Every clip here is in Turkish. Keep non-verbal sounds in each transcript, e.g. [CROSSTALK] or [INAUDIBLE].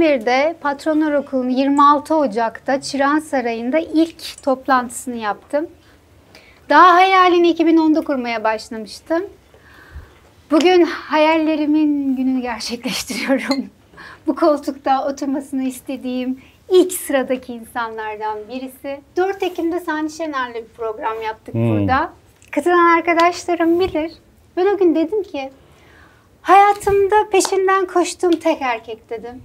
2011'de Patronlar Okulu'nun 26 Ocak'ta Çiran Sarayı'nda ilk toplantısını yaptım. Daha hayalini 2010'da kurmaya başlamıştım. Bugün hayallerimin gününü gerçekleştiriyorum. [LAUGHS] Bu koltukta oturmasını istediğim ilk sıradaki insanlardan birisi. 4 Ekim'de Sani Şener'le bir program yaptık hmm. burada. Katılan arkadaşlarım bilir. Ben o gün dedim ki hayatımda peşinden koştuğum tek erkek dedim.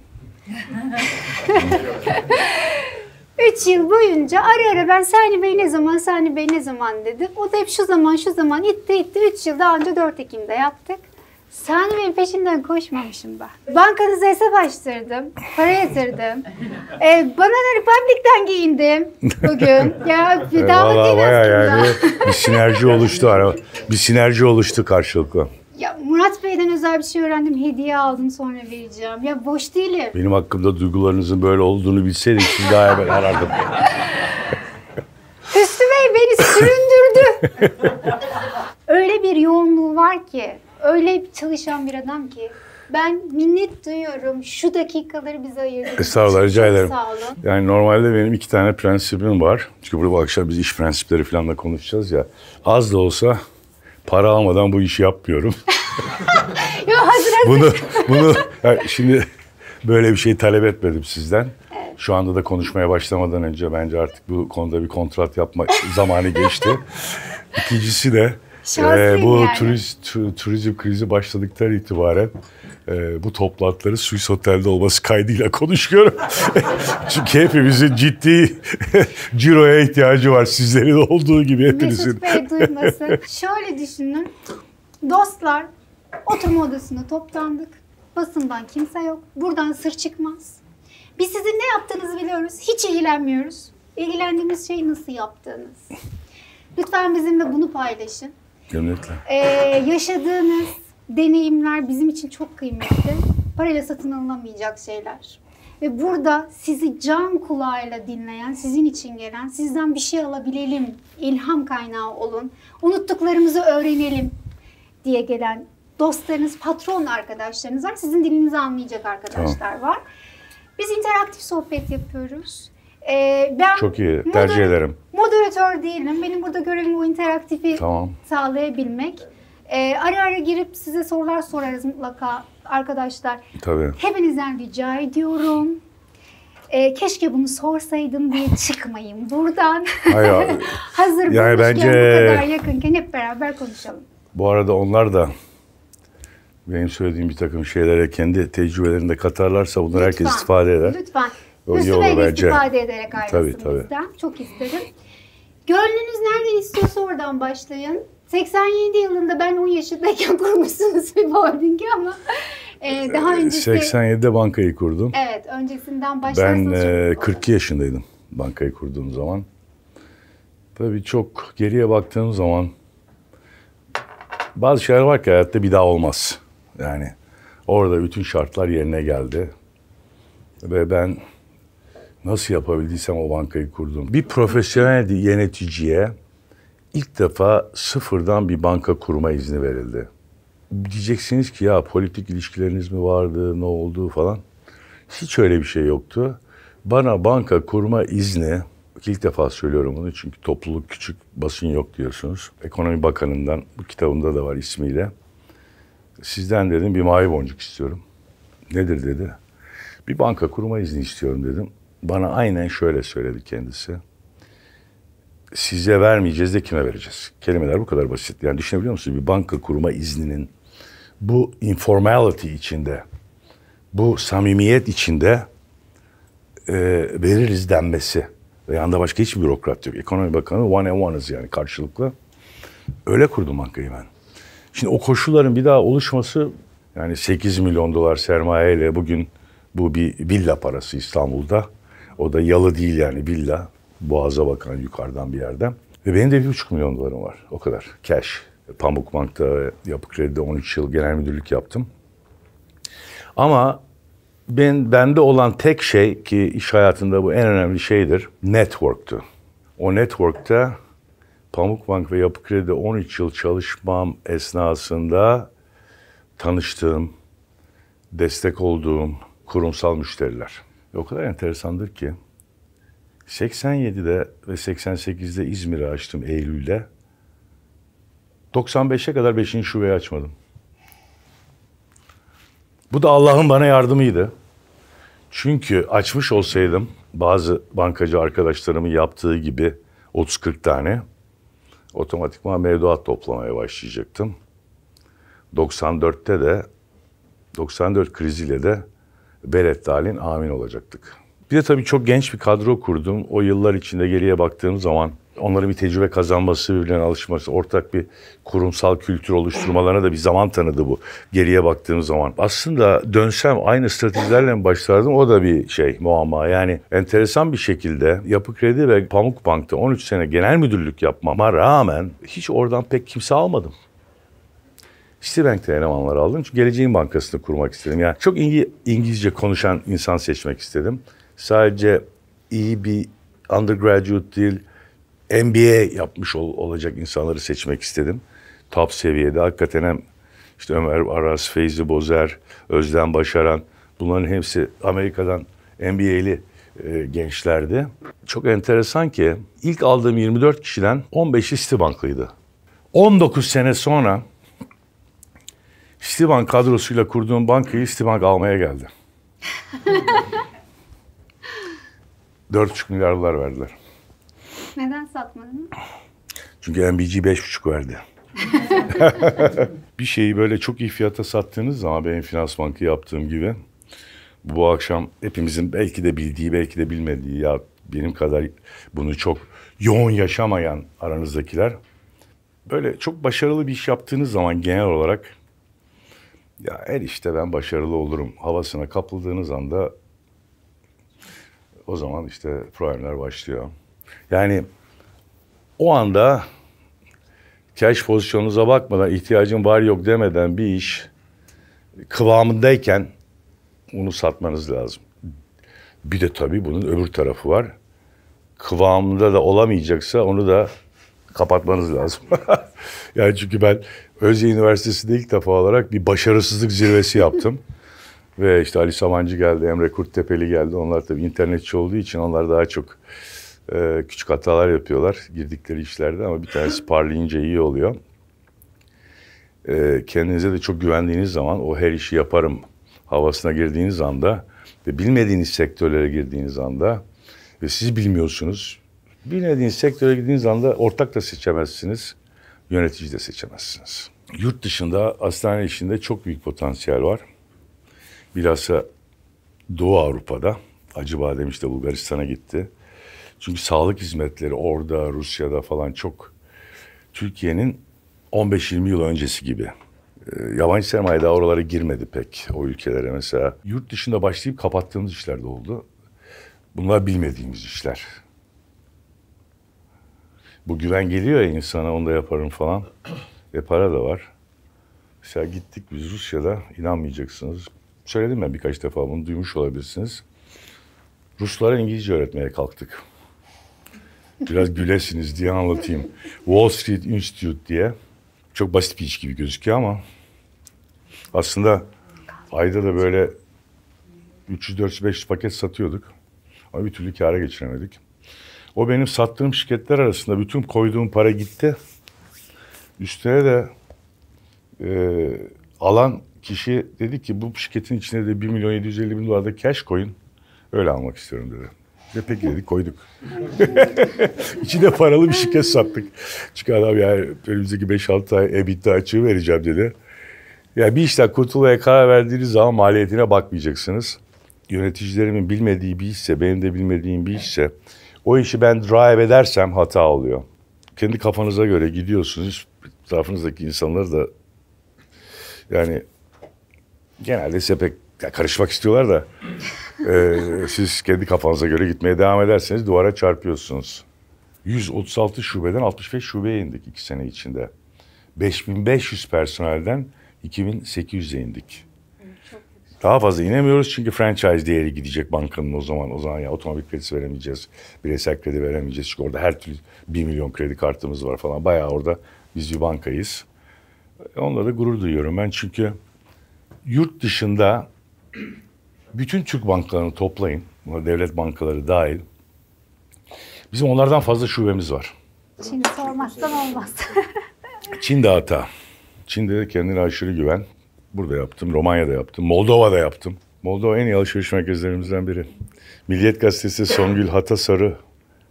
Üç yıl boyunca ara ara ben Sani Bey ne zaman, Sani Bey ne zaman dedi. O da hep şu zaman, şu zaman itti itti. Üç yıl daha önce 4 Ekim'de yaptık. Sani Bey'in peşinden koşmamışım ben. Bankanıza hesap açtırdım. Para yatırdım. Ee, bana da Republic'ten giyindim bugün. [LAUGHS] Ya ee, bir davet değil aslında. yani bir sinerji oluştu. Bir sinerji oluştu karşılıklı. Ya Murat Bey'den özel bir şey öğrendim. Hediye aldım sonra vereceğim. Ya boş değilim. Benim hakkımda duygularınızın böyle olduğunu bilseydik siz daha evvel arardım. [LAUGHS] Hüsnü Bey beni süründürdü. öyle bir yoğunluğu var ki, öyle bir çalışan bir adam ki. Ben minnet duyuyorum şu dakikaları bize ayırdığınız Estağfurullah rica ederim. Sağ olun. Yani normalde benim iki tane prensibim var. Çünkü burada bu akşam biz iş prensipleri falan da konuşacağız ya. Az da olsa para almadan bu işi yapmıyorum. [LAUGHS] Yo, hazır hazır. bunu bunu yani şimdi böyle bir şey talep etmedim sizden. Şu anda da konuşmaya başlamadan önce bence artık bu konuda bir kontrat yapma zamanı geçti. [LAUGHS] İkincisi de Şanslıyım ee, bu yani. turist, tu, turizm krizi başladıktan itibaren e, bu toplantıları Swiss Otel'de olması kaydıyla konuşuyorum. [LAUGHS] Çünkü hepimizin ciddi [LAUGHS] ciroya ihtiyacı var sizlerin olduğu gibi hepinizin. Mesut Bey duymasın. [LAUGHS] Şöyle düşünün. Dostlar oturma odasında toplandık. Basından kimse yok. Buradan sır çıkmaz. Biz sizin ne yaptığınızı biliyoruz. Hiç ilgilenmiyoruz. İlgilendiğimiz şey nasıl yaptığınız. Lütfen bizimle bunu paylaşın. Gömlekle. Ee, yaşadığınız deneyimler bizim için çok kıymetli. Parayla satın alınamayacak şeyler. Ve burada sizi can kulağıyla dinleyen, sizin için gelen, sizden bir şey alabilelim, ilham kaynağı olun, unuttuklarımızı öğrenelim diye gelen dostlarınız, patron arkadaşlarınız var. Sizin dilinizi anlayacak arkadaşlar tamam. var. Biz interaktif sohbet yapıyoruz. Ee, ben Çok iyi. Moder- Tercih ederim. Moderatör değilim. Benim burada görevim bu interaktifi tamam. sağlayabilmek. Ee, ara ara girip size sorular sorarız mutlaka arkadaşlar. Tabii. Hepinizden rica ediyorum. Ee, keşke bunu sorsaydım diye [LAUGHS] çıkmayın buradan. Hayır. [LAUGHS] Hazır yani bence... bu kadar yakınken hep beraber konuşalım. Bu arada onlar da benim söylediğim bir takım şeylere kendi tecrübelerini de katarlarsa bunları lütfen, herkes istifade eder. Lütfen. Müslüman ifade ederek ailesinden. Tabii, Çok isterim. Gönlünüz nereden istiyorsa oradan başlayın. 87 yılında ben 10 yaşındayken [LAUGHS] kurmuşsunuz bir holdingi ama e, daha e, öncesi... 87'de bankayı kurdum. Evet, öncesinden başlarsanız Ben e, 42 yaşındaydım bankayı kurduğum zaman. Tabii çok geriye baktığım zaman bazı şeyler var ki hayatta bir daha olmaz. Yani orada bütün şartlar yerine geldi. Ve ben Nasıl yapabildiysem o bankayı kurdum. Bir profesyonel yöneticiye ilk defa sıfırdan bir banka kurma izni verildi. Diyeceksiniz ki ya politik ilişkileriniz mi vardı, ne oldu falan. Hiç öyle bir şey yoktu. Bana banka kurma izni, ilk defa söylüyorum bunu çünkü topluluk küçük, basın yok diyorsunuz. Ekonomi Bakanı'ndan, bu kitabımda da var ismiyle. Sizden dedim bir mavi boncuk istiyorum. Nedir dedi. Bir banka kurma izni istiyorum dedim. Bana aynen şöyle söyledi kendisi. Size vermeyeceğiz de kime vereceğiz? Kelimeler bu kadar basit. Yani düşünebiliyor musunuz? Bir banka kurma izninin bu informality içinde, bu samimiyet içinde e, veririz denmesi. Ve yanında başka hiçbir bürokrat yok. Ekonomi Bakanı one and one'ız yani karşılıklı. Öyle kurdum bankayı ben. Şimdi o koşulların bir daha oluşması yani 8 milyon dolar sermayeyle bugün bu bir villa parası İstanbul'da o da yalı değil yani villa. Boğaza bakan yukarıdan bir yerden. Ve benim de bir buçuk milyon dolarım var. O kadar. Cash. Pamukbank'ta Yapı Kredi'de 13 yıl genel müdürlük yaptım. Ama ben bende olan tek şey ki iş hayatında bu en önemli şeydir. Network'tu. O network'ta Pamukbank ve Yapı Kredi'de 13 yıl çalışmam esnasında tanıştığım, destek olduğum kurumsal müşteriler o kadar enteresandır ki 87'de ve 88'de İzmir'i açtım Eylül'de. 95'e kadar 5. şubeyi açmadım. Bu da Allah'ın bana yardımıydı. Çünkü açmış olsaydım bazı bankacı arkadaşlarımın yaptığı gibi 30-40 tane otomatikman mevduat toplamaya başlayacaktım. 94'te de 94 kriziyle de Beret Dalin amin olacaktık. Bir de tabii çok genç bir kadro kurdum. O yıllar içinde geriye baktığım zaman onların bir tecrübe kazanması, birbirlerine alışması, ortak bir kurumsal kültür oluşturmalarına da bir zaman tanıdı bu geriye baktığım zaman. Aslında dönsem aynı stratejilerle mi başlardım o da bir şey muamma. Yani enteresan bir şekilde Yapı Kredi ve Pamuk Bank'ta 13 sene genel müdürlük yapmama rağmen hiç oradan pek kimse almadım. Citibank'ten elemanları aldım. Çünkü Geleceğin Bankası'nı kurmak istedim. Yani çok iyi İngilizce konuşan insan seçmek istedim. Sadece iyi bir undergraduate değil, MBA yapmış ol, olacak insanları seçmek istedim. Top seviyede hakikaten hem işte Ömer Aras, Feyzi Bozer, Özden Başaran bunların hepsi Amerika'dan MBA'li e, gençlerdi. Çok enteresan ki ilk aldığım 24 kişiden 15'i Citibank'lıydı. 19 sene sonra İstibank kadrosuyla kurduğum bankayı İstibank almaya geldi. 4,5 [LAUGHS] milyar dolar verdiler. Neden satmadın? Çünkü MBG buçuk verdi. [LAUGHS] bir şeyi böyle çok iyi fiyata sattığınız zaman benim finans bankı yaptığım gibi bu akşam hepimizin belki de bildiği belki de bilmediği ya benim kadar bunu çok yoğun yaşamayan aranızdakiler böyle çok başarılı bir iş yaptığınız zaman genel olarak ya el işte ben başarılı olurum havasına kapıldığınız anda o zaman işte problemler başlıyor. Yani o anda keş pozisyonunuza bakmadan ihtiyacın var yok demeden bir iş kıvamındayken onu satmanız lazım. Bir de tabii bunun öbür tarafı var. Kıvamında da olamayacaksa onu da kapatmanız lazım. [LAUGHS] yani çünkü ben Özye Üniversitesi'nde ilk defa olarak bir başarısızlık zirvesi yaptım. [LAUGHS] Ve işte Ali Samancı geldi, Emre Kurttepeli geldi. Onlar tabii internetçi olduğu için onlar daha çok e, küçük hatalar yapıyorlar girdikleri işlerde ama bir tanesi [LAUGHS] parlayınca iyi oluyor. E, kendinize de çok güvendiğiniz zaman o her işi yaparım havasına girdiğiniz anda ve bilmediğiniz sektörlere girdiğiniz anda ve siz bilmiyorsunuz Bilmediğiniz sektöre gittiğiniz anda ortak da seçemezsiniz, yönetici de seçemezsiniz. Yurt dışında hastane işinde çok büyük potansiyel var. Bilhassa Doğu Avrupa'da, Acıbadem işte Bulgaristan'a gitti. Çünkü sağlık hizmetleri orada, Rusya'da falan çok Türkiye'nin 15-20 yıl öncesi gibi. Ee, yabancı sermaye daha oralara girmedi pek o ülkelere mesela. Yurt dışında başlayıp kapattığımız işler de oldu. Bunlar bilmediğimiz işler bu güven geliyor ya insana onu da yaparım falan. Ve para da var. Mesela gittik biz Rusya'da inanmayacaksınız. Söyledim ben birkaç defa bunu duymuş olabilirsiniz. Ruslara İngilizce öğretmeye kalktık. Biraz gülesiniz diye anlatayım. Wall Street Institute diye. Çok basit bir iş gibi gözüküyor ama aslında ayda da böyle 300-400-500 paket satıyorduk. Ama bir türlü kâra geçiremedik. O benim sattığım şirketler arasında bütün koyduğum para gitti. Üstüne de e, alan kişi dedi ki bu şirketin içine de 1 milyon 750 bin da cash koyun. Öyle almak istiyorum dedi. Ve peki dedik koyduk. [LAUGHS] İçine paralı bir şirket sattık. Çünkü adam yani önümüzdeki 5-6 ay EBITDA açığı vereceğim dedi. Ya yani bir işten kurtulmaya karar verdiğiniz zaman maliyetine bakmayacaksınız. Yöneticilerimin bilmediği bir işse, benim de bilmediğim bir işse o işi ben drive edersem hata oluyor. Kendi kafanıza göre gidiyorsunuz. tarafınızdaki insanları da yani genelde size pek karışmak istiyorlar da [LAUGHS] e, siz kendi kafanıza göre gitmeye devam ederseniz duvara çarpıyorsunuz. 136 şubeden 65 şubeye indik iki sene içinde. 5500 personelden 2800'e indik. Daha fazla inemiyoruz çünkü franchise değeri gidecek bankanın o zaman. O zaman ya otomobil kredisi veremeyeceğiz, bireysel kredi veremeyeceğiz. Çünkü orada her türlü 1 milyon kredi kartımız var falan. Bayağı orada biz bir bankayız. Onunla da gurur duyuyorum ben çünkü yurt dışında bütün Türk bankalarını toplayın. Buna devlet bankaları dahil. Bizim onlardan fazla şubemiz var. Çin sormaktan olmaz. Çin de hata. Çin'de de kendine aşırı güven. Burada yaptım, Romanya'da yaptım, Moldova'da yaptım. Moldova en iyi alışveriş merkezlerimizden biri. Milliyet Gazetesi Songül Hatasarı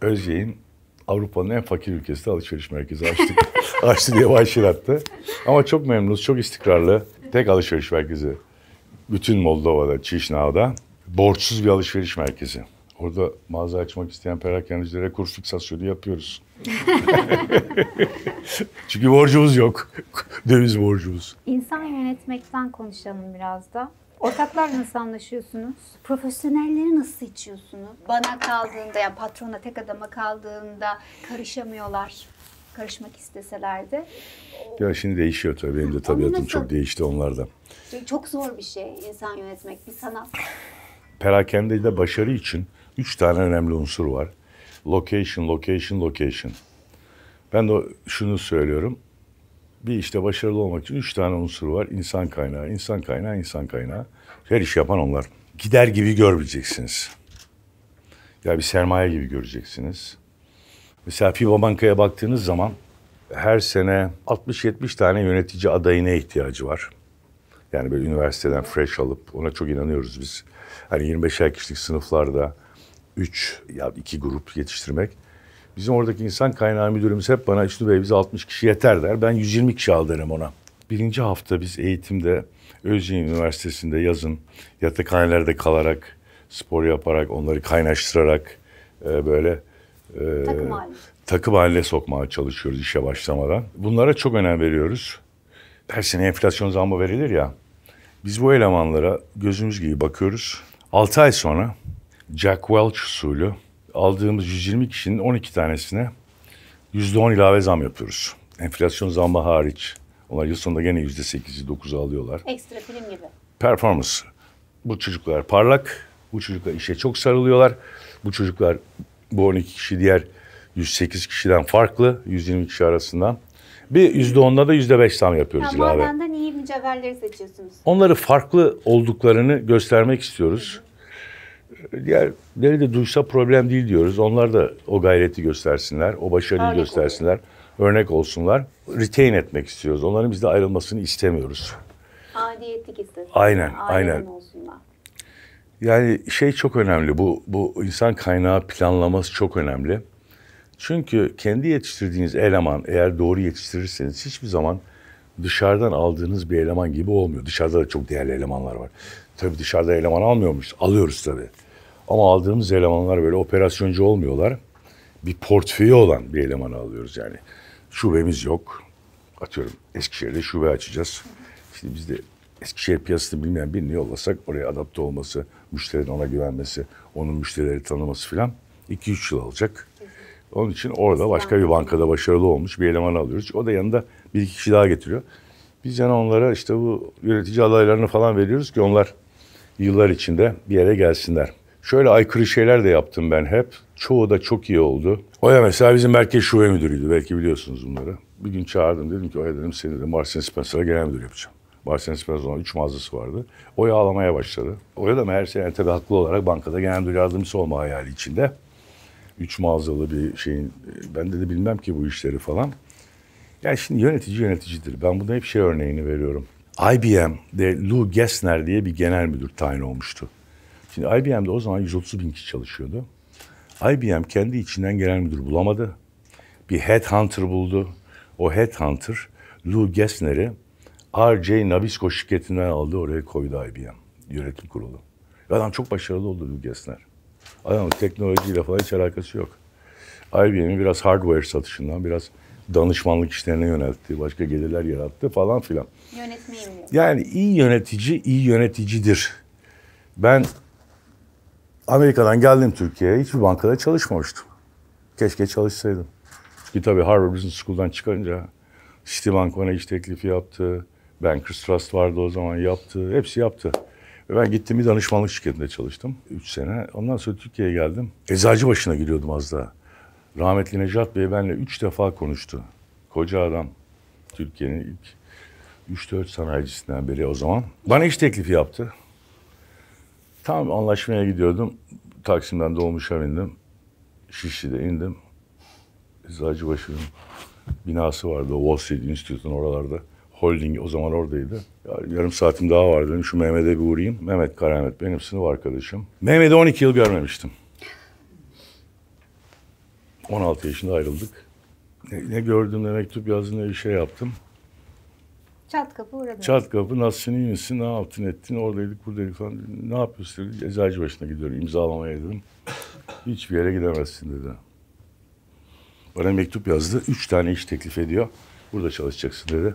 Özyeğin Avrupa'nın en fakir ülkesinde alışveriş merkezi açtı, [LAUGHS] açtı diye başlık attı. Ama çok memnunuz, çok istikrarlı. Tek alışveriş merkezi. Bütün Moldova'da, Çişnav'da. Borçsuz bir alışveriş merkezi. Orada mağaza açmak isteyen perakendecilere kurs fiksasyonu yapıyoruz. [LAUGHS] Çünkü borcumuz yok. [LAUGHS] Döviz borcumuz. İnsan yönetmekten konuşalım biraz da. Ortaklar nasıl anlaşıyorsunuz? Profesyonelleri nasıl içiyorsunuz? Bana kaldığında, yani patrona tek adama kaldığında karışamıyorlar. Karışmak isteseler de. Ya şimdi değişiyor tabii. Benim de tabiatım çok değişti onlardan. Şey, çok zor bir şey insan yönetmek, bir sanat. Perakende de başarı için üç tane önemli unsur var. Location, location, location. Ben de şunu söylüyorum. Bir işte başarılı olmak için üç tane unsur var. İnsan kaynağı, insan kaynağı, insan kaynağı. Her iş yapan onlar. Gider gibi görmeyeceksiniz. Ya bir sermaye gibi göreceksiniz. Mesela FIBA Banka'ya baktığınız zaman her sene 60-70 tane yönetici adayına ihtiyacı var. Yani böyle üniversiteden fresh alıp ona çok inanıyoruz biz. Hani 25'er kişilik sınıflarda üç ya iki grup yetiştirmek. Bizim oradaki insan kaynağı müdürümüz hep bana işte Bey biz 60 kişi yeter der. Ben 120 kişi al derim ona. Birinci hafta biz eğitimde Özyeğin Üniversitesi'nde yazın yatakhanelerde kalarak, spor yaparak, onları kaynaştırarak e, böyle e, takım, haline. takım sokmaya çalışıyoruz işe başlamadan. Bunlara çok önem veriyoruz. Her sene enflasyon zammı verilir ya. Biz bu elemanlara gözümüz gibi bakıyoruz. 6 ay sonra Jack Welch usulü aldığımız 120 kişinin 12 tanesine %10 ilave zam yapıyoruz. Enflasyon zammı hariç. Onlar yıl sonunda gene %8'i 9'u alıyorlar. Ekstra film gibi. Performans. Bu çocuklar parlak. Bu çocuklar işe çok sarılıyorlar. Bu çocuklar bu 12 kişi diğer 108 kişiden farklı 120 kişi arasından. Bir %10'da da %5 zam yapıyoruz ya, ilave. Mavenden iyi mücevherleri seçiyorsunuz. Onları farklı olduklarını göstermek istiyoruz. Hı hı. Diğerleri de duysa problem değil diyoruz. Onlar da o gayreti göstersinler, o başarıyı Örnek göstersinler, örnek olsunlar. Retain etmek istiyoruz. Onların bizde ayrılmasını istemiyoruz. Adiyetlik istesin. Aynen, Adil aynen. Olsunlar. Yani şey çok önemli. Bu bu insan kaynağı planlaması çok önemli. Çünkü kendi yetiştirdiğiniz eleman eğer doğru yetiştirirseniz hiçbir zaman dışarıdan aldığınız bir eleman gibi olmuyor. Dışarıda da çok değerli elemanlar var. Tabii dışarıda eleman almıyormuş. Alıyoruz tabii. Ama aldığımız elemanlar böyle operasyoncu olmuyorlar. Bir portföyü olan bir elemanı alıyoruz yani. Şubemiz yok. Atıyorum Eskişehir'de şube açacağız. Şimdi biz de Eskişehir piyasasını bilmeyen birini yollasak oraya adapte olması, müşterinin ona güvenmesi, onun müşterileri tanıması filan 2-3 yıl alacak. Onun için orada başka bir bankada başarılı olmuş bir eleman alıyoruz. O da yanında bir iki kişi daha getiriyor. Biz yani onlara işte bu yönetici adaylarını falan veriyoruz ki onlar yıllar içinde bir yere gelsinler. Şöyle aykırı şeyler de yaptım ben hep. Çoğu da çok iyi oldu. Oya mesela bizim merkez şube müdürüydü. Belki biliyorsunuz bunları. Bir gün çağırdım dedim ki Oya dedim seni de Marcin Spencer'a genel müdür yapacağım. Marcin Spencer'ın üç mağazası vardı. Oya ağlamaya başladı. Oya da meğerse yani tabii haklı olarak bankada genel müdür yardımcısı olma hayali içinde. üç mağazalı bir şeyin e, ben de, de bilmem ki bu işleri falan. Yani şimdi yönetici yöneticidir. Ben bunda hep şey örneğini veriyorum. IBM'de Lou Gessner diye bir genel müdür tayin olmuştu. Şimdi IBM'de o zaman 130 bin kişi çalışıyordu. IBM kendi içinden genel müdür bulamadı. Bir headhunter buldu. O headhunter Lou Gessner'i R.J. Nabisco şirketinden aldı. Oraya koydu IBM yönetim kurulu. Adam çok başarılı oldu Lou Gessner. Adam teknolojiyle falan hiç alakası yok. IBM'i biraz hardware satışından, biraz danışmanlık işlerine yöneltti, başka gelirler yarattı falan filan. Yönetmeyeyim Yani iyi yönetici iyi yöneticidir. Ben Amerika'dan geldim Türkiye'ye. Hiçbir bankada çalışmamıştım. Keşke çalışsaydım. Ki tabii Harvard Business School'dan çıkınca Citibank bana iş teklifi yaptı. Bankers Trust vardı o zaman yaptı. Hepsi yaptı. Ve ben gittim bir danışmanlık şirketinde çalıştım. Üç sene. Ondan sonra Türkiye'ye geldim. Eczacı başına gidiyordum az daha. Rahmetli Necat Bey benimle üç defa konuştu. Koca adam. Türkiye'nin ilk 3-4 sanayicisinden biri o zaman. Bana iş teklifi yaptı. Tam anlaşmaya gidiyordum. Taksim'den dolmuşa indim. Şişli'de indim. Eczacıbaşı'nın binası vardı. Wall Street Institute'un oralarda. Holding o zaman oradaydı. yarım saatim daha vardı dedim. Şu Mehmet'e bir uğrayayım. Mehmet Karamet benim sınıf arkadaşım. Mehmet'i 12 yıl görmemiştim. 16 yaşında ayrıldık. Ne, ne gördüm ne mektup yazdım ne bir şey yaptım. Çat kapı uğradınız. Çat kapı nasılsın iyi misin ne yaptın ettin oradaydık buradaydık falan. Ne yapıyorsun dedi. Eczacı başına gidiyorum imzalamaya dedim. Hiçbir yere gidemezsin dedi. Bana mektup yazdı. Üç tane iş teklif ediyor. Burada çalışacaksın dedi.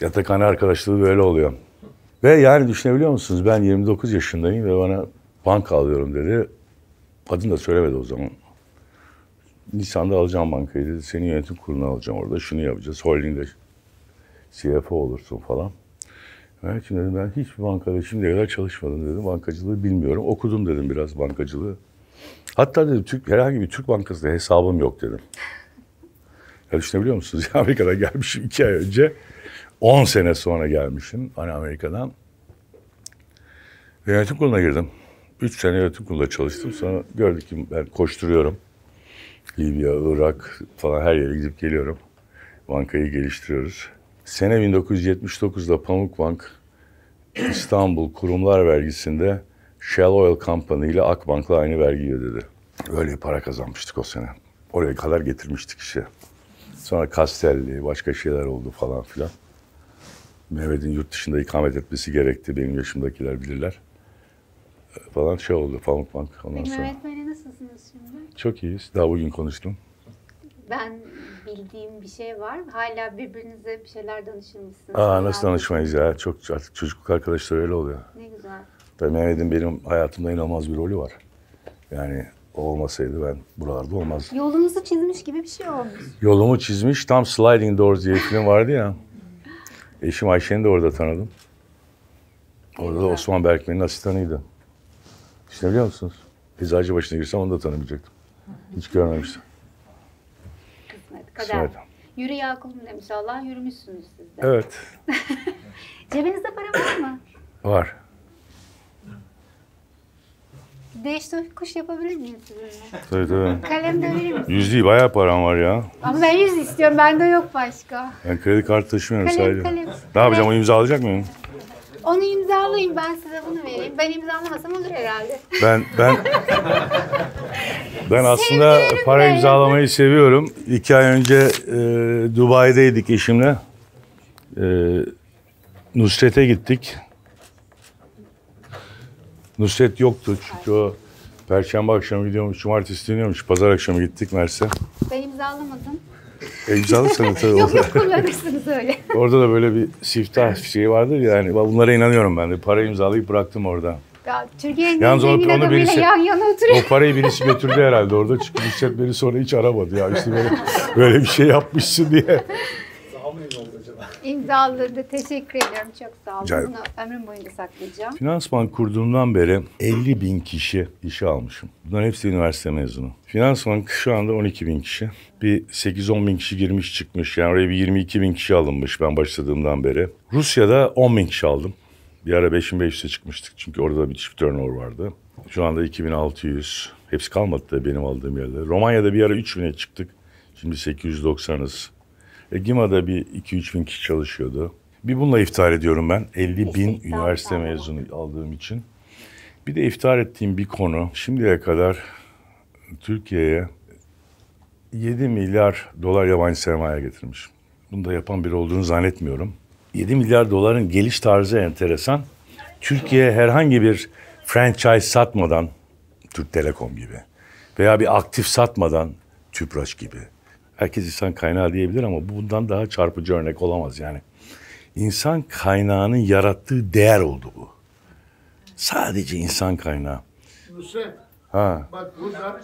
Yatakhane arkadaşlığı böyle oluyor. Ve yani düşünebiliyor musunuz? Ben 29 yaşındayım ve bana banka alıyorum dedi. Adını da söylemedi o zaman. Nisan'da alacağım bankayı dedi. Seni yönetim kuruluna alacağım orada. Şunu yapacağız. Holding'de CFO olursun falan. Ben için dedim ben hiç bankada şimdiye kadar çalışmadım dedim. Bankacılığı bilmiyorum. Okudum dedim biraz bankacılığı. Hatta dedim Türk, herhangi bir Türk bankasında hesabım yok dedim. Ya düşünebiliyor musunuz? Ya [LAUGHS] Amerika'dan gelmişim iki ay önce. on sene sonra gelmişim hani Amerika'dan. Ve yönetim kuruluna girdim. Üç sene yönetim kurulunda çalıştım. Sonra gördük ki ben koşturuyorum. Libya, Irak falan her yere gidip geliyorum. Bankayı geliştiriyoruz. Sene 1979'da Pamukbank İstanbul Kurumlar Vergisi'nde Shell Oil Company ile Akbank'la aynı vergiyi ödedi. Öyle para kazanmıştık o sene. Oraya kadar getirmiştik işi. Sonra Kastelli, başka şeyler oldu falan filan. Mehmet'in yurt dışında ikamet etmesi gerekti. Benim yaşımdakiler bilirler. Falan şey oldu, Pamukbank ondan Peki, sonra. Mehmet Bey nasılsınız şimdi? Çok iyiyiz. Daha bugün konuştum. Ben bildiğim bir şey var. Hala birbirinize bir şeyler danışır mısınız? Aa, nasıl danışmayız ya? Çok artık çocukluk arkadaşları öyle oluyor. Ne güzel. Tabii Mehmet'in benim hayatımda inanılmaz bir rolü var. Yani o olmasaydı ben buralarda olmazdım. Yolumuzu çizmiş gibi bir şey olmuş. Yolumu çizmiş. Tam Sliding Doors diye film vardı ya. Eşim Ayşe'ni de orada tanıdım. Orada evet. da Osman Berkmen'in asistanıydı. İşte biliyor musunuz? Eczacı başına girsem onu da tanımayacaktım. Hiç görmemiştim kader. Soydan. Yürü Yakup'um demiş Allah. Yürümüşsünüz siz de. Evet. [LAUGHS] Cebinizde para var mı? Var. Değiştirme kuş yapabilir miyim sizinle? Tabii tabii. Kalem de verir misin? Yüzlüğü bayağı param var ya. Ama ben yüz istiyorum. Bende yok başka. Ben kredi kartı taşımıyorum kalem, sadece. Kalem. Ne kalem. yapacağım? Onu alacak mıyım? Onu imzalayayım ben size bunu vereyim. Ben imzalamasam olur herhalde. Ben ben [LAUGHS] Ben aslında Sevgilerim para benim. imzalamayı seviyorum. İki ay önce e, Dubai'deydik eşimle. E, Nusret'e gittik. Nusret yoktu çünkü o Perşembe akşamı gidiyormuş, cumartesi dinliyormuş. Pazar akşamı gittik Merse. Ben imzalamadım. E, imzalasana tabii. yok yok kullanırsınız öyle. Orada da böyle bir siftah şeyi vardır yani. Bunlara inanıyorum ben de. Para imzalayıp bıraktım orada. Ya Türkiye'nin Yalnız o, onu birisi, yan yana oturuyor. O parayı birisi götürdü herhalde orada. Çünkü Nusret beni sonra hiç aramadı ya. İşte böyle, böyle bir şey yapmışsın diye. İmzaladı. Teşekkür ediyorum. Çok sağ olun. Cayb. Bunu ömrüm boyunca saklayacağım. Finansman kurduğumdan beri 50 bin kişi işe almışım. Bunların hepsi üniversite mezunu. Finansman şu anda 12 bin kişi. Bir 8-10 bin kişi girmiş çıkmış. Yani oraya bir 22 bin kişi alınmış ben başladığımdan beri. Rusya'da 10 bin kişi aldım. Bir ara 5500'e çıkmıştık çünkü orada da bir çift turnover vardı. Şu anda 2600. Hepsi kalmadı da benim aldığım yerde. Romanya'da bir ara 3000'e çıktık. Şimdi 890'ız. E, GİMA'da bir 2-3 bin kişi çalışıyordu. Bir bununla iftar ediyorum ben. 50 bin üniversite mezunu aldığım için. Bir de iftar ettiğim bir konu. Şimdiye kadar Türkiye'ye 7 milyar dolar yabancı sermaye getirmiş. Bunu da yapan biri olduğunu zannetmiyorum. 7 milyar doların geliş tarzı enteresan. Türkiye herhangi bir franchise satmadan Türk Telekom gibi veya bir aktif satmadan Tüpraş gibi. Herkes insan kaynağı diyebilir ama bundan daha çarpıcı örnek olamaz yani. İnsan kaynağının yarattığı değer oldu bu. Sadece insan kaynağı. Nusret, ha. bak burada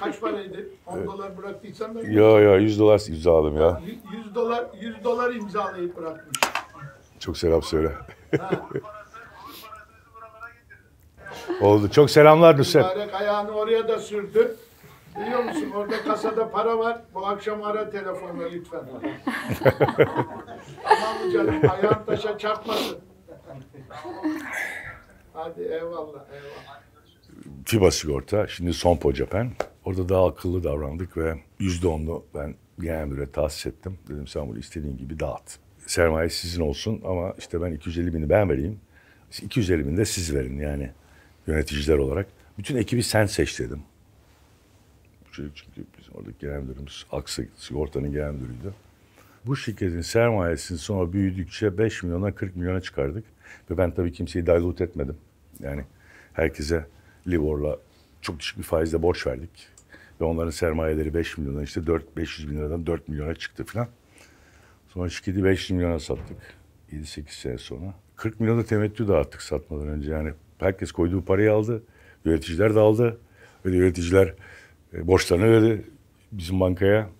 Kaç paraydı? 10 dolar bıraktıysam ben... Yo yo 100 dolar imzaladım ya. 100 dolar 100 dolar imzalayıp bırakmış. Çok selam söyle. Oldu. Çok selamlar Nusret. Mübarek ayağını oraya da sürdü. Biliyor musun orada kasada para var. Bu akşam ara telefonla lütfen. [LAUGHS] Aman canım ayağın taşa çarpmasın. Hadi eyvallah eyvallah. FIBA sigorta, şimdi Sompo Japan. Orada daha akıllı davrandık ve yüzde onlu ben genel müdüre tahsis ettim. Dedim sen bunu istediğin gibi dağıt. Sermaye sizin olsun ama işte ben 250 bini ben vereyim. 250 bini de siz verin yani yöneticiler olarak. Bütün ekibi sen seç dedim. Çünkü bizim oradaki genel müdürümüz Aksa Sigorta'nın genel müdürüydü. Bu şirketin sermayesini sonra büyüdükçe 5 milyona 40 milyona çıkardık. Ve ben tabii kimseyi dilute etmedim. Yani herkese Livor'la çok düşük bir faizle borç verdik. Ve onların sermayeleri 5 milyondan işte 4 500 bin liradan 4 milyona çıktı falan. Sonra şirketi 5 milyona sattık. 7-8 sene sonra. 40 milyona temettü dağıttık satmadan önce. Yani herkes koyduğu parayı aldı. Yöneticiler de aldı. Öyle yöneticiler e, borçlarını ödedi bizim bankaya.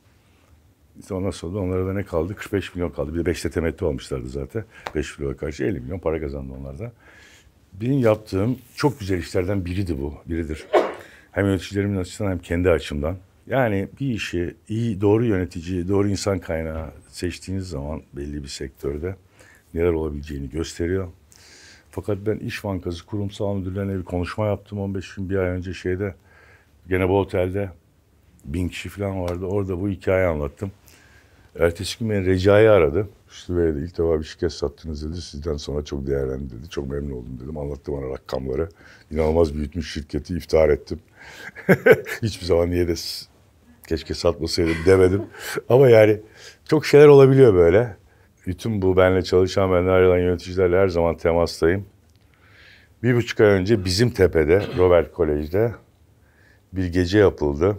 İşte ondan sonra da onlara da ne kaldı? 45 milyon kaldı. Bir de 5'te temettü almışlardı zaten. 5 milyon karşı 50 milyon para kazandı onlar da. Benim yaptığım çok güzel işlerden biriydi bu, biridir. Hem yöneticilerimin açısından hem kendi açımdan. Yani bir işi iyi, doğru yönetici, doğru insan kaynağı seçtiğiniz zaman belli bir sektörde neler olabileceğini gösteriyor. Fakat ben İş Bankası kurumsal müdürlerine bir konuşma yaptım 15 gün bir ay önce şeyde gene bu otelde bin kişi falan vardı. Orada bu hikayeyi anlattım. Ertesi gün beni Recai aradı. Üstü Bey'e de ilk defa bir şirket sattınız dedi. Sizden sonra çok değerlendi dedi. Çok memnun oldum dedim. Anlattı bana rakamları. İnanılmaz büyütmüş şirketi. iftihar ettim. [LAUGHS] Hiçbir zaman niye de keşke satmasaydım demedim. [LAUGHS] Ama yani çok şeyler olabiliyor böyle. Bütün bu benle çalışan, benle ayrılan yöneticilerle her zaman temastayım. Bir buçuk ay önce bizim tepede, Robert Kolej'de bir gece yapıldı.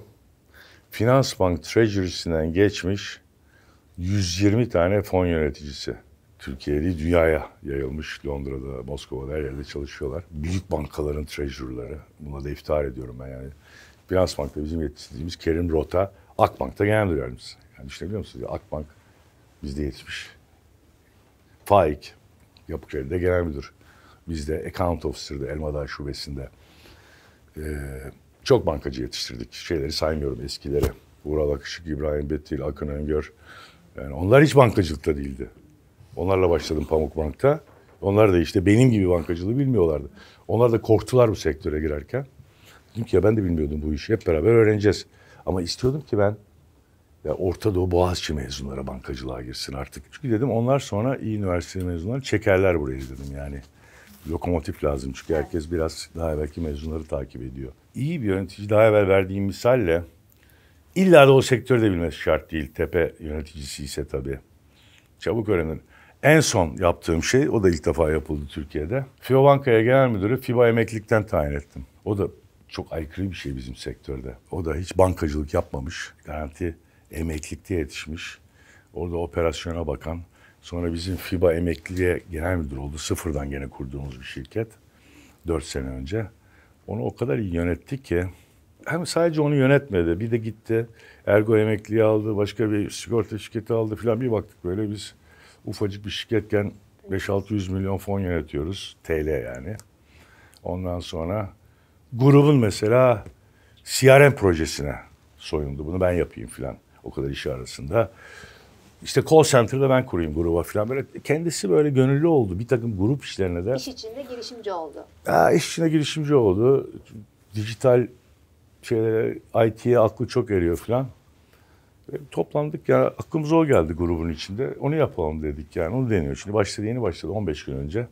Finans Bank Treasury'sinden geçmiş 120 tane fon yöneticisi. Türkiye'li dünyaya yayılmış Londra'da, Moskova'da her yerde çalışıyorlar. Büyük bankaların treasurerları. Buna da iftihar ediyorum ben yani. Finans bankta bizim yetiştirdiğimiz Kerim Rota, Akbank'ta genel müdürlerimiz. Yani düşünebiliyor musunuz? Akbank bizde yetişmiş. Faik, Yapı Kredi'de genel müdür. Bizde Account Officer'da, Elmadağ Şubesi'nde. Ee, çok bankacı yetiştirdik. Şeyleri saymıyorum eskileri. Uğral Akışık, İbrahim Bettil, Akın Öngör, yani onlar hiç bankacılıkta değildi. Onlarla başladım Pamuk Bank'ta. Onlar da işte benim gibi bankacılığı bilmiyorlardı. Onlar da korktular bu sektöre girerken. Dedim ki ya ben de bilmiyordum bu işi. Hep beraber öğreneceğiz. Ama istiyordum ki ben ya Orta Doğu Boğaziçi mezunları bankacılığa girsin artık. Çünkü dedim onlar sonra iyi üniversite mezunları çekerler burayı dedim yani. Lokomotif lazım çünkü herkes biraz daha belki mezunları takip ediyor. İyi bir yönetici daha evvel verdiğim misalle İlla da o sektörde de bilmesi şart değil. Tepe yöneticisi ise tabii. Çabuk öğrenin. En son yaptığım şey, o da ilk defa yapıldı Türkiye'de. FİBA Bankaya Genel Müdürü Fiba emeklilikten tayin ettim. O da çok aykırı bir şey bizim sektörde. O da hiç bankacılık yapmamış. Garanti emeklilikte yetişmiş. Orada operasyona bakan. Sonra bizim Fiba emekliliğe genel müdür oldu. Sıfırdan gene kurduğumuz bir şirket. Dört sene önce. Onu o kadar iyi yönettik ki hem sadece onu yönetmedi. Bir de gitti. Ergo emekliye aldı. Başka bir sigorta şirketi aldı filan. Bir baktık böyle biz ufacık bir şirketken 5-600 milyon fon yönetiyoruz. TL yani. Ondan sonra grubun mesela CRM projesine soyundu. Bunu ben yapayım filan. O kadar iş arasında. İşte call center'da ben kurayım gruba falan böyle. Kendisi böyle gönüllü oldu bir takım grup işlerine de. İş içinde girişimci oldu. Aa, iş içinde girişimci oldu. Dijital şeylere, IT'ye aklı çok eriyor falan. E, toplandık ya yani aklımıza o geldi grubun içinde. Onu yapalım dedik yani onu deniyor. Şimdi başladı yeni başladı 15 gün önce. Ya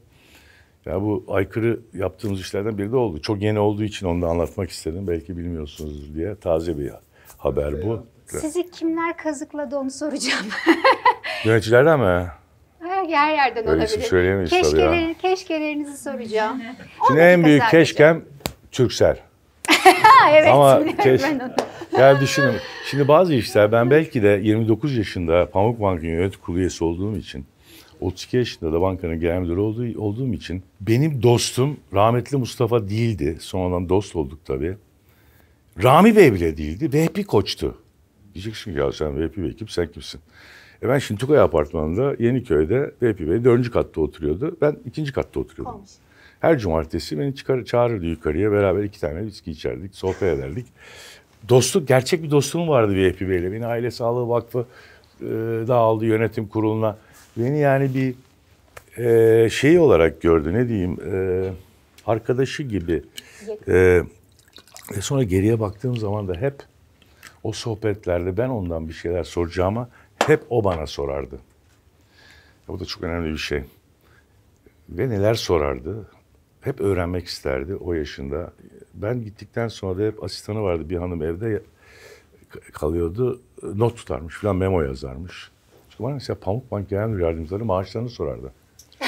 yani bu aykırı yaptığımız işlerden biri de oldu. Çok yeni olduğu için onu da anlatmak istedim. Belki bilmiyorsunuz diye taze bir haber bu. Sizi kimler kazıkladı onu soracağım. [LAUGHS] Yöneticilerden mi? Her yerden Öyle şey olabilir. Söyleyemeyiz Keşkeleri, keşkelerinizi soracağım. Şimdi en büyük sadece. keşkem Türksel evet. Ama keşke, ben onu. yani düşünün. Şimdi bazı işler ben belki de 29 yaşında Pamuk Bank'ın yönetim kurulu üyesi olduğum için 32 yaşında da bankanın genel müdürü olduğu, olduğum için benim dostum rahmetli Mustafa değildi. Sonradan dost olduk tabii. Rami Bey bile değildi. Vehbi Koç'tu. Diyeceksin ki ya sen Vehbi Bey kim sen kimsin? E ben şimdi Tugay Apartmanı'nda Yeniköy'de Vehbi Bey dördüncü katta oturuyordu. Ben ikinci katta oturuyordum. Komşu. Her cumartesi beni çıkar, çağırırdı yukarıya. Beraber iki tane viski içerdik, sohbet ederdik. Dostluk, gerçek bir dostum vardı VFP Bey'le. Beni Aile Sağlığı Vakfı e, aldı yönetim kuruluna. Beni yani bir e, şey olarak gördü, ne diyeyim, e, arkadaşı gibi. E, e sonra geriye baktığım zaman da hep o sohbetlerde ben ondan bir şeyler soracağıma hep o bana sorardı. Bu da çok önemli bir şey. Ve neler sorardı? hep öğrenmek isterdi o yaşında. Ben gittikten sonra da hep asistanı vardı bir hanım evde kalıyordu. Not tutarmış falan memo yazarmış. İşte bana mesela Pamuk Genel Müdür Yardımcıları maaşlarını sorardı. [LAUGHS]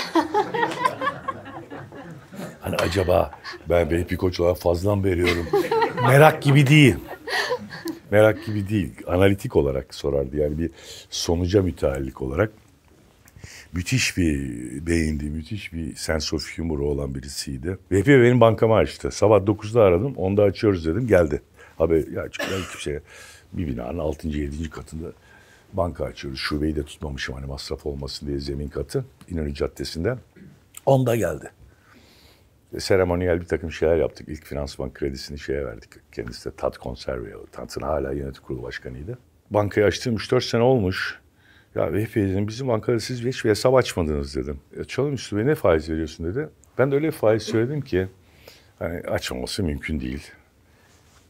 hani acaba ben VIP koçlara fazla mı veriyorum? Merak gibi değil. Merak gibi değil. Analitik olarak sorardı yani bir sonuca müteallik olarak müthiş bir beğendi, müthiş bir sense of humor olan birisiydi. VP benim bankamı açtı. Sabah 9'da aradım, onda açıyoruz dedim, geldi. Abi ya çıkıyor kimseye bir binanın 6. 7. katında banka açıyoruz. Şubeyi de tutmamışım hani masraf olmasın diye zemin katı İnönü Caddesi'nden. Onda geldi. E, seremoniyel bir takım şeyler yaptık. İlk finansman kredisini şeye verdik. Kendisi de Tat Konserve. Tat'ın hala yönetim kurulu başkanıydı. Bankayı açtığım 3-4 sene olmuş. Ya Vehbi dedim bizim Ankara'da siz hiç bir hesap açmadınız dedim. E, çalım üstüme ne faiz veriyorsun dedi. Ben de öyle bir faiz söyledim ki hani açmaması mümkün değil.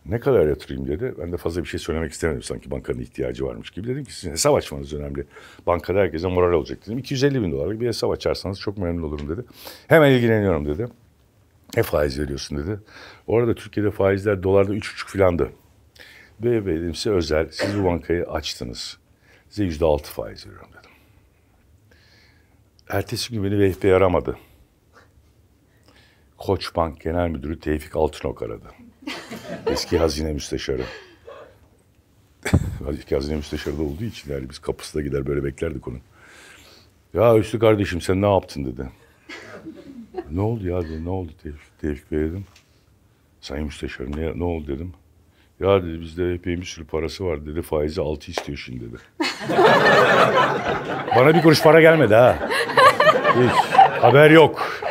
Ne kadar yatırayım dedi. Ben de fazla bir şey söylemek istemedim sanki bankanın ihtiyacı varmış gibi. Dedim ki sizin hesap açmanız önemli. Bankada herkese moral olacak dedim. 250 bin dolarlık bir hesap açarsanız çok memnun olurum dedi. Hemen ilgileniyorum dedi. Ne faiz veriyorsun dedi. Orada Türkiye'de faizler dolarda 3,5 filandı. Bey bey dedim size özel siz bu bankayı açtınız. Size yüzde altı faiz veriyorum dedim. Ertesi gün beni Vehbi aramadı. Koçbank Genel Müdürü Tevfik Altınok aradı. Eski hazine müsteşarı. [LAUGHS] Eski hazine müsteşarı da olduğu için yani biz kapısına gider böyle beklerdik onun. Ya Üstü kardeşim sen ne yaptın dedi. ne oldu ya dedi, ne oldu Tevfik, Tevfik Bey dedim. Sayın Müsteşarım ne, ne oldu dedim. Ya dedi bizde epey bir sürü parası var dedi. Faizi altı istiyor şimdi dedi. [LAUGHS] Bana bir kuruş para gelmedi ha. Hiç. Haber yok.